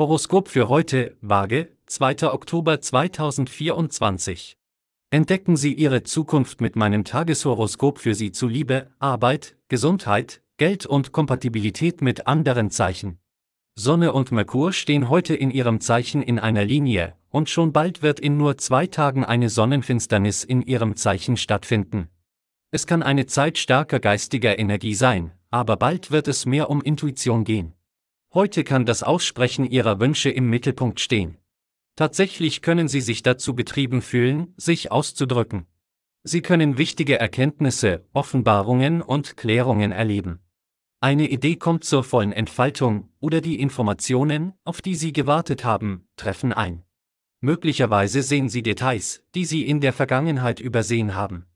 Horoskop für heute, Waage, 2. Oktober 2024. Entdecken Sie Ihre Zukunft mit meinem Tageshoroskop für Sie zu Liebe, Arbeit, Gesundheit, Geld und Kompatibilität mit anderen Zeichen. Sonne und Merkur stehen heute in Ihrem Zeichen in einer Linie, und schon bald wird in nur zwei Tagen eine Sonnenfinsternis in Ihrem Zeichen stattfinden. Es kann eine Zeit starker geistiger Energie sein, aber bald wird es mehr um Intuition gehen. Heute kann das Aussprechen ihrer Wünsche im Mittelpunkt stehen. Tatsächlich können sie sich dazu betrieben fühlen, sich auszudrücken. Sie können wichtige Erkenntnisse, Offenbarungen und Klärungen erleben. Eine Idee kommt zur vollen Entfaltung oder die Informationen, auf die Sie gewartet haben, treffen ein. Möglicherweise sehen Sie Details, die Sie in der Vergangenheit übersehen haben.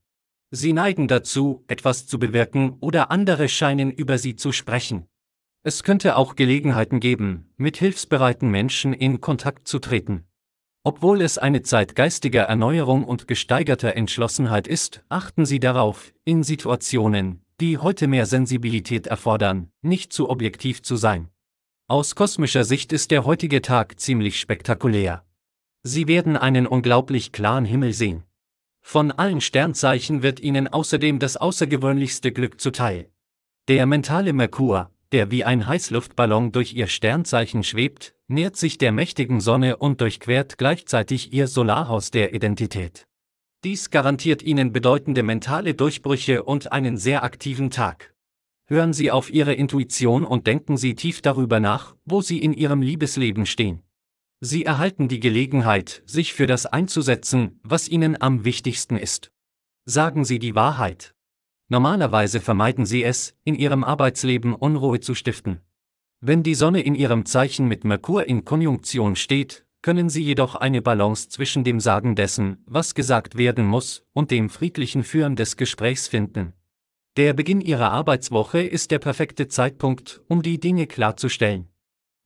Sie neigen dazu, etwas zu bewirken oder andere scheinen über Sie zu sprechen, es könnte auch Gelegenheiten geben, mit hilfsbereiten Menschen in Kontakt zu treten. Obwohl es eine Zeit geistiger Erneuerung und gesteigerter Entschlossenheit ist, achten Sie darauf, in Situationen, die heute mehr Sensibilität erfordern, nicht zu objektiv zu sein. Aus kosmischer Sicht ist der heutige Tag ziemlich spektakulär. Sie werden einen unglaublich klaren Himmel sehen. Von allen Sternzeichen wird Ihnen außerdem das außergewöhnlichste Glück zuteil. Der mentale Merkur, der wie ein Heißluftballon durch ihr Sternzeichen schwebt, nähert sich der mächtigen Sonne und durchquert gleichzeitig ihr Solarhaus der Identität. Dies garantiert Ihnen bedeutende mentale Durchbrüche und einen sehr aktiven Tag. Hören Sie auf Ihre Intuition und denken Sie tief darüber nach, wo Sie in Ihrem Liebesleben stehen. Sie erhalten die Gelegenheit, sich für das einzusetzen, was Ihnen am wichtigsten ist. Sagen Sie die Wahrheit. Normalerweise vermeiden sie es, in ihrem Arbeitsleben Unruhe zu stiften. Wenn die Sonne in ihrem Zeichen mit Merkur in Konjunktion steht, können sie jedoch eine Balance zwischen dem Sagen dessen, was gesagt werden muss, und dem friedlichen Führen des Gesprächs finden. Der Beginn ihrer Arbeitswoche ist der perfekte Zeitpunkt, um die Dinge klarzustellen.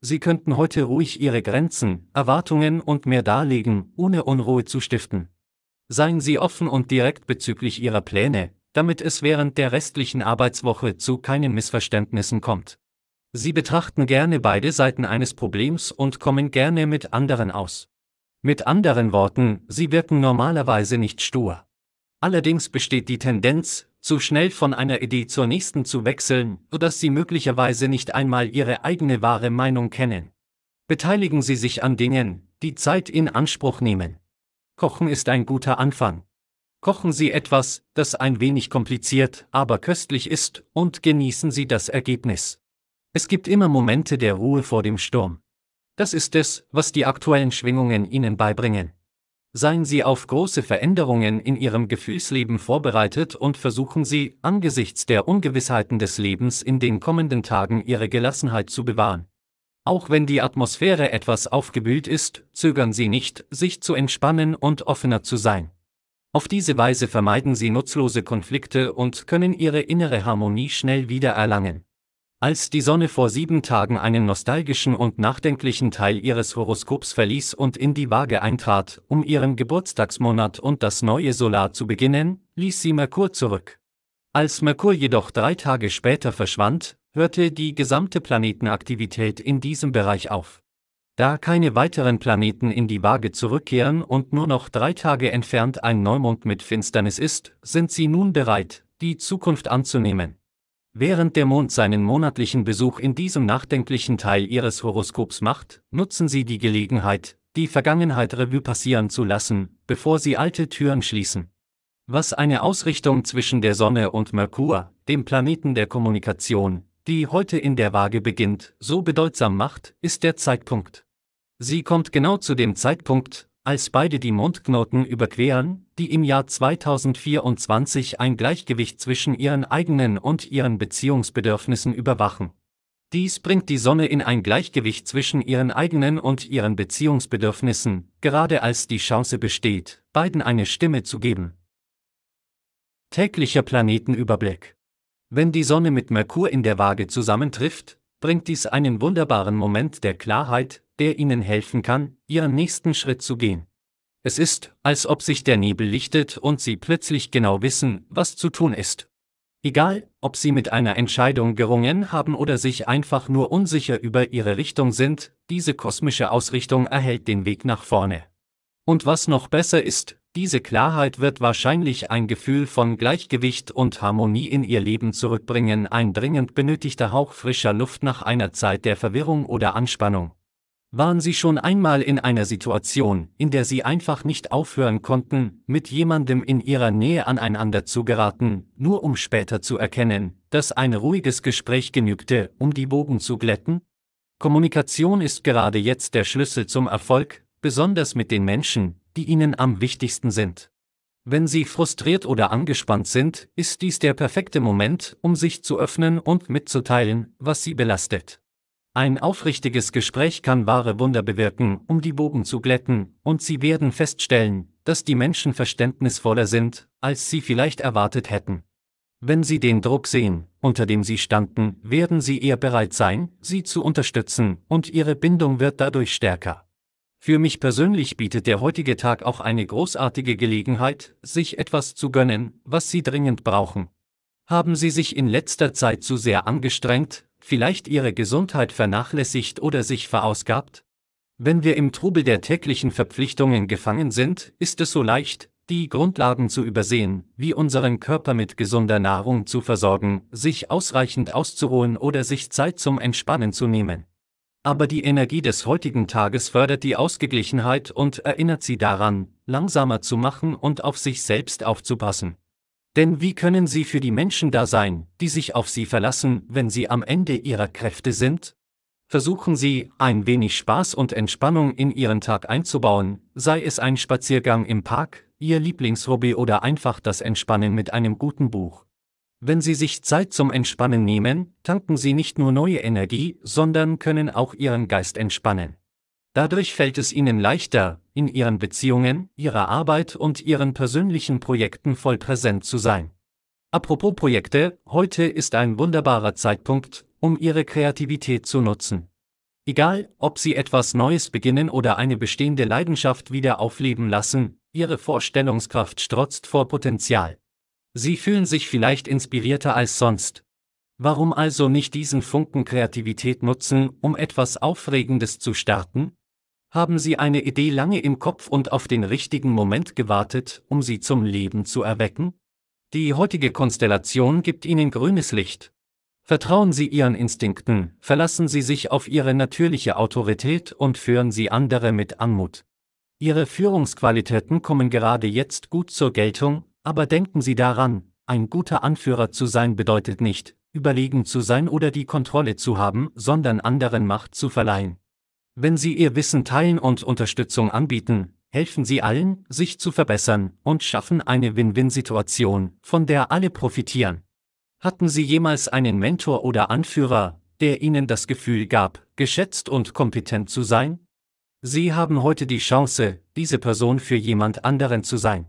Sie könnten heute ruhig ihre Grenzen, Erwartungen und mehr darlegen, ohne Unruhe zu stiften. Seien Sie offen und direkt bezüglich Ihrer Pläne, damit es während der restlichen Arbeitswoche zu keinen Missverständnissen kommt. Sie betrachten gerne beide Seiten eines Problems und kommen gerne mit anderen aus. Mit anderen Worten, sie wirken normalerweise nicht stur. Allerdings besteht die Tendenz, zu schnell von einer Idee zur nächsten zu wechseln, sodass sie möglicherweise nicht einmal ihre eigene wahre Meinung kennen. Beteiligen Sie sich an Dingen, die Zeit in Anspruch nehmen. Kochen ist ein guter Anfang. Kochen Sie etwas, das ein wenig kompliziert, aber köstlich ist, und genießen Sie das Ergebnis. Es gibt immer Momente der Ruhe vor dem Sturm. Das ist es, was die aktuellen Schwingungen Ihnen beibringen. Seien Sie auf große Veränderungen in Ihrem Gefühlsleben vorbereitet und versuchen Sie, angesichts der Ungewissheiten des Lebens in den kommenden Tagen Ihre Gelassenheit zu bewahren. Auch wenn die Atmosphäre etwas aufgewühlt ist, zögern Sie nicht, sich zu entspannen und offener zu sein. Auf diese Weise vermeiden sie nutzlose Konflikte und können ihre innere Harmonie schnell wiedererlangen. Als die Sonne vor sieben Tagen einen nostalgischen und nachdenklichen Teil ihres Horoskops verließ und in die Waage eintrat, um ihren Geburtstagsmonat und das neue Solar zu beginnen, ließ sie Merkur zurück. Als Merkur jedoch drei Tage später verschwand, hörte die gesamte Planetenaktivität in diesem Bereich auf. Da keine weiteren Planeten in die Waage zurückkehren und nur noch drei Tage entfernt ein Neumond mit Finsternis ist, sind sie nun bereit, die Zukunft anzunehmen. Während der Mond seinen monatlichen Besuch in diesem nachdenklichen Teil ihres Horoskops macht, nutzen sie die Gelegenheit, die Vergangenheit Revue passieren zu lassen, bevor sie alte Türen schließen. Was eine Ausrichtung zwischen der Sonne und Merkur, dem Planeten der Kommunikation, die heute in der Waage beginnt, so bedeutsam macht, ist der Zeitpunkt. Sie kommt genau zu dem Zeitpunkt, als beide die Mondknoten überqueren, die im Jahr 2024 ein Gleichgewicht zwischen ihren eigenen und ihren Beziehungsbedürfnissen überwachen. Dies bringt die Sonne in ein Gleichgewicht zwischen ihren eigenen und ihren Beziehungsbedürfnissen, gerade als die Chance besteht, beiden eine Stimme zu geben. Täglicher Planetenüberblick. Wenn die Sonne mit Merkur in der Waage zusammentrifft, bringt dies einen wunderbaren Moment der Klarheit, der ihnen helfen kann, ihren nächsten Schritt zu gehen. Es ist, als ob sich der Nebel lichtet und sie plötzlich genau wissen, was zu tun ist. Egal, ob sie mit einer Entscheidung gerungen haben oder sich einfach nur unsicher über ihre Richtung sind, diese kosmische Ausrichtung erhält den Weg nach vorne. Und was noch besser ist, diese Klarheit wird wahrscheinlich ein Gefühl von Gleichgewicht und Harmonie in ihr Leben zurückbringen, ein dringend benötigter Hauch frischer Luft nach einer Zeit der Verwirrung oder Anspannung. Waren Sie schon einmal in einer Situation, in der Sie einfach nicht aufhören konnten, mit jemandem in Ihrer Nähe aneinander zu geraten, nur um später zu erkennen, dass ein ruhiges Gespräch genügte, um die Bogen zu glätten? Kommunikation ist gerade jetzt der Schlüssel zum Erfolg, besonders mit den Menschen, die Ihnen am wichtigsten sind. Wenn Sie frustriert oder angespannt sind, ist dies der perfekte Moment, um sich zu öffnen und mitzuteilen, was Sie belastet. Ein aufrichtiges Gespräch kann wahre Wunder bewirken, um die Bogen zu glätten, und Sie werden feststellen, dass die Menschen verständnisvoller sind, als Sie vielleicht erwartet hätten. Wenn Sie den Druck sehen, unter dem Sie standen, werden Sie eher bereit sein, Sie zu unterstützen, und Ihre Bindung wird dadurch stärker. Für mich persönlich bietet der heutige Tag auch eine großartige Gelegenheit, sich etwas zu gönnen, was Sie dringend brauchen. Haben Sie sich in letzter Zeit zu sehr angestrengt, vielleicht ihre Gesundheit vernachlässigt oder sich verausgabt? Wenn wir im Trubel der täglichen Verpflichtungen gefangen sind, ist es so leicht, die Grundlagen zu übersehen, wie unseren Körper mit gesunder Nahrung zu versorgen, sich ausreichend auszuruhen oder sich Zeit zum Entspannen zu nehmen. Aber die Energie des heutigen Tages fördert die Ausgeglichenheit und erinnert sie daran, langsamer zu machen und auf sich selbst aufzupassen. Denn wie können sie für die Menschen da sein, die sich auf sie verlassen, wenn sie am Ende ihrer Kräfte sind? Versuchen Sie, ein wenig Spaß und Entspannung in Ihren Tag einzubauen, sei es ein Spaziergang im Park, Ihr Lieblingshobby oder einfach das Entspannen mit einem guten Buch. Wenn Sie sich Zeit zum Entspannen nehmen, tanken Sie nicht nur neue Energie, sondern können auch Ihren Geist entspannen. Dadurch fällt es Ihnen leichter, in ihren Beziehungen, ihrer Arbeit und ihren persönlichen Projekten voll präsent zu sein. Apropos Projekte, heute ist ein wunderbarer Zeitpunkt, um Ihre Kreativität zu nutzen. Egal, ob Sie etwas Neues beginnen oder eine bestehende Leidenschaft wieder aufleben lassen, Ihre Vorstellungskraft strotzt vor Potenzial. Sie fühlen sich vielleicht inspirierter als sonst. Warum also nicht diesen Funken Kreativität nutzen, um etwas Aufregendes zu starten? Haben Sie eine Idee lange im Kopf und auf den richtigen Moment gewartet, um sie zum Leben zu erwecken? Die heutige Konstellation gibt Ihnen grünes Licht. Vertrauen Sie Ihren Instinkten, verlassen Sie sich auf Ihre natürliche Autorität und führen Sie andere mit Anmut. Ihre Führungsqualitäten kommen gerade jetzt gut zur Geltung, aber denken Sie daran, ein guter Anführer zu sein bedeutet nicht, überlegen zu sein oder die Kontrolle zu haben, sondern anderen Macht zu verleihen. Wenn Sie Ihr Wissen teilen und Unterstützung anbieten, helfen Sie allen, sich zu verbessern und schaffen eine Win-Win-Situation, von der alle profitieren. Hatten Sie jemals einen Mentor oder Anführer, der Ihnen das Gefühl gab, geschätzt und kompetent zu sein? Sie haben heute die Chance, diese Person für jemand anderen zu sein.